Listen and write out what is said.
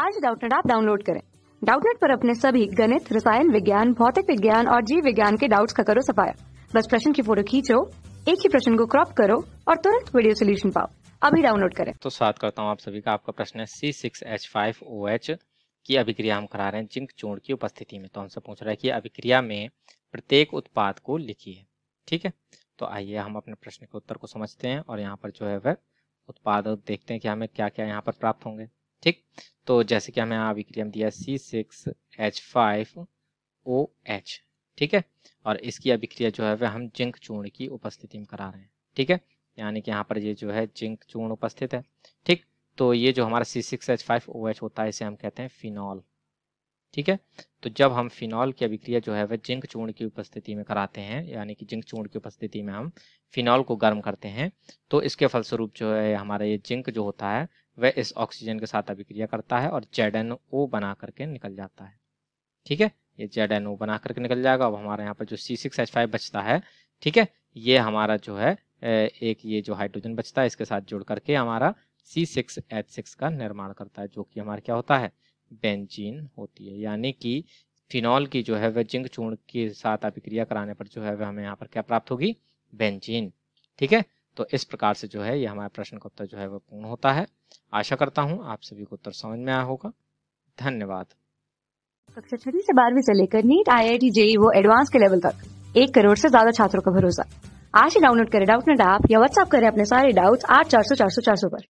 आज डाउटनेट आप डाउनलोड करें डाउटनेट पर अपने सभी गणित रसायन विज्ञान भौतिक विज्ञान और जीव विज्ञान के डाउट्स का करो सफाया बस प्रश्न की फोटो खींचो एक ही प्रश्न को क्रॉप करो और तुरंत वीडियो सोल्यूशन पाओ अभी डाउनलोड करें तो स्वागत करता हूँ आप सभी का आपका प्रश्न है C six H five O H की अभिक्रिया हम करा रहे हैं जिंक चूर्ण की उपस्थिति में तो हमसे पूछ रहा है कि अभिक्रिया में प्रत्येक उत्पाद को लिखिए ठीक है तो आइए हम अपने प्रश्न के उत्तर को समझते हैं और यहाँ पर जो है वह उत्पाद देखते हैं कि हमें क्या क्या यहाँ पर प्राप्त होंगे ठीक तो जैसे कि हमें यहाँ दिया C six H five O H ठीक है और इसकी अभिक्रिया जो है वह हम जिंक चूर्ण की उपस्थिति में करा रहे हैं ठीक है यानी कि यहाँ पर ये जो है जिंक चूर्ण उपस्थित है ठीक तो ये जो हमारा C six H five O H होता है इसे हम कहते हैं फिनॉल ठीक है तो जब हम फिनॉल की अभिक्रिया जो है वह जिंक चूर्ण की उपस्थिति में कराते हैं यानी कि जिंक चूर्ण की उपस्थिति में हम फिनॉल को गर्म करते हैं तो इसके फलस्वरूप जो है हमारा ये जिंक जो होता है वह इस ऑक्सीजन के साथ अभिक्रिया करता है और जेड एन ओ बना करके निकल जाता है ठीक है ये जेड एन ओ बना करके निकल जाएगा अब हमारे यहाँ पर जो सी सिक्स एच फाइव बचता है ठीक है ये हमारा जो है एक ये जो हाइड्रोजन बचता है इसके साथ जुड़ करके हमारा सी सिक्स एच सिक्स का निर्माण करता है जो कि हमारा क्या होता है बेंजीन होती है यानी कि फिनॉल की जो है वह जिंक चूर्ण के साथ अभिक्रिया कराने पर जो है वह हमें यहाँ पर क्या प्राप्त होगी बेंजीन ठीक है तो इस प्रकार से जो है ये हमारा प्रश्न का उत्तर जो है वह पूर्ण होता है आशा करता हूँ आप सभी को उत्तर समझ में आया होगा धन्यवाद कक्षा छठी से बारहवीं से लेकर NEET I I T JEE वो एडवांस के लेवल तक एक करोड़ से ज्यादा छात्रों का भरोसा आज ही डाउनलोड करें डाउट नेट ऐप या व्हाट्सअप करें अपने सारे डाउट्स आठ चार सौ चार सौ चार सौ पर